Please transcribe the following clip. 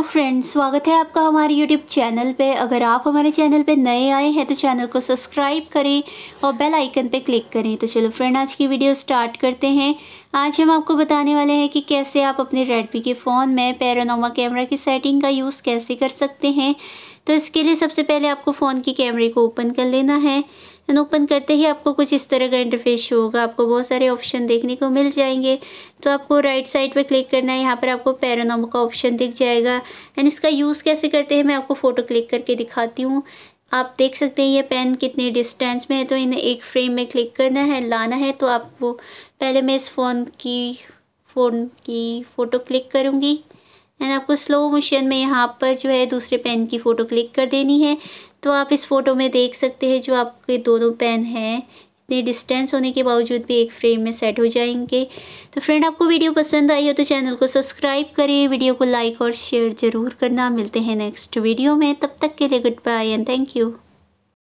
तो फ्रेंड्स स्वागत है आपका हमारे यूट्यूब चैनल पे अगर आप हमारे चैनल पे नए आए हैं तो चैनल को सब्सक्राइब करें और बेल आइकन पे क्लिक करें तो चलो फ्रेंड आज की वीडियो स्टार्ट करते हैं आज हम आपको बताने वाले हैं कि कैसे आप अपने रेडमी के फ़ोन में पैरानोमा कैमरा की सेटिंग का यूज़ कैसे कर सकते हैं तो इसके लिए सबसे पहले आपको फ़ोन की कैमरे को ओपन कर लेना है एंड ओपन करते ही आपको कुछ इस तरह का इंटरफेस शो होगा आपको बहुत सारे ऑप्शन देखने को मिल जाएंगे तो आपको राइट साइड पर क्लिक करना है यहाँ पर आपको पैरानोम का ऑप्शन दिख जाएगा एंड इसका यूज़ कैसे करते हैं मैं आपको फ़ोटो क्लिक करके दिखाती हूँ आप देख सकते हैं ये पेन कितने डिस्टेंस में है तो इन्हें एक फ्रेम में क्लिक करना है लाना है तो आपको पहले मैं इस फ़ोन की फ़ोन की फ़ोटो क्लिक करूँगी एंड आपको स्लो मोशन में यहाँ पर जो है दूसरे पेन की फ़ोटो क्लिक कर देनी है तो आप इस फ़ोटो में देख सकते हैं जो आपके दोनों पेन हैं इतने डिस्टेंस होने के बावजूद भी एक फ्रेम में सेट हो जाएंगे तो फ्रेंड आपको वीडियो पसंद आई हो तो चैनल को सब्सक्राइब करें वीडियो को लाइक और शेयर ज़रूर करना मिलते हैं नेक्स्ट वीडियो में तब तक के लिए good bye and thank you